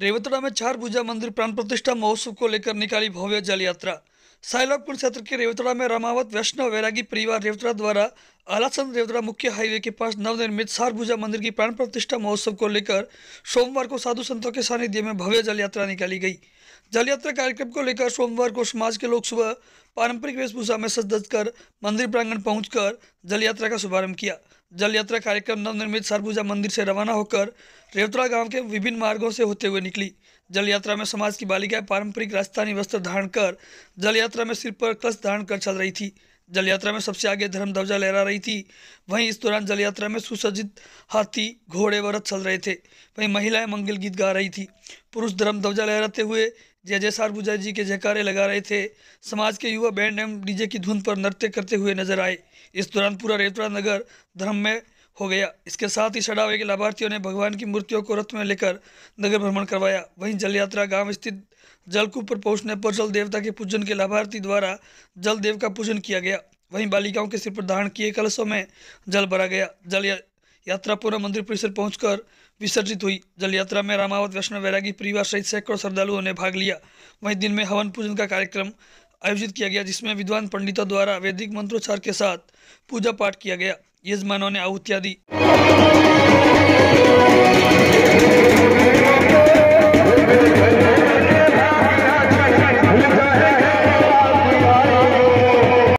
रेवतड़ा में चार भुजा मंदिर प्राण प्रतिष्ठा महोत्सव को लेकर निकाली भव्य जल यात्रा साइलाकुंड क्षेत्र के रेवतड़ा में रामावत वैष्णव वैरागी परिवार रेवतड़ा द्वारा आलाचंद रेवतड़ा मुख्य हाईवे के पास नवनिर्मित सारभुजा मंदिर की प्राण प्रतिष्ठा महोत्सव को लेकर सोमवार को साधु संतों के सानिध्य में भव्य जल यात्रा निकाली गई जल यात्रा कार्यक्रम को लेकर सोमवार को समाज के लोग सुबह पारंपरिक वेशभूषा में सज कर मंदिर प्रांगण पहुंचकर जल यात्रा का शुभारंभ किया जल यात्रा कार्यक्रम नवनिर्मित सरभुजा मंदिर से रवाना होकर रेवतरा गांव के विभिन्न मार्गों से होते हुए निकली जल यात्रा में समाज की बालिकाएं पारंपरिक राजस्थानी वस्त्र धारण कर जल यात्रा में सिर पर कस धारण कर चल रही थी जल यात्रा में सबसे आगे धर्म ध्वजा लहरा रही थी वहीं इस दौरान जल यात्रा में सुसज्जित हाथी घोड़े व रथ चल रहे थे वहीं महिलाएं मंगल गीत गा रही थी पुरुष धर्म ध्वजा लहराते हुए जय जय सारबुजा जी के जयकारे लगा रहे थे समाज के युवा बैंड एवं डीजे की धुन पर नृत्य करते हुए नजर आए इस दौरान पूरा रेतरा नगर धर्म में हो गया इसके साथ ही सड़ावे के लाभार्थियों ने भगवान की मूर्तियों को रथ में लेकर नगर भ्रमण करवाया वहीं जल यात्रा गांव स्थित जलकूप पर पहुंचने पर जल देवता के पूजन के लाभार्थी द्वारा जल देव का पूजन किया गया वहीं बालिकाओं के सिर पर धारण किए कलशों में जल भरा गया जल यात्रा पूरा मंदिर परिसर पहुंचकर विसर्जित हुई जल यात्रा में रामावत वैष्णव वैरागी परिवार सहित सैकड़ों श्रद्धालुओं ने भाग लिया वहीं दिन में हवन पूजन का कार्यक्रम आयोजित किया गया जिसमें विद्वान पंडितों द्वारा वैदिक मंत्रोच्चार के साथ पूजा पाठ किया गया यजमानों ने आहुतियाँ दी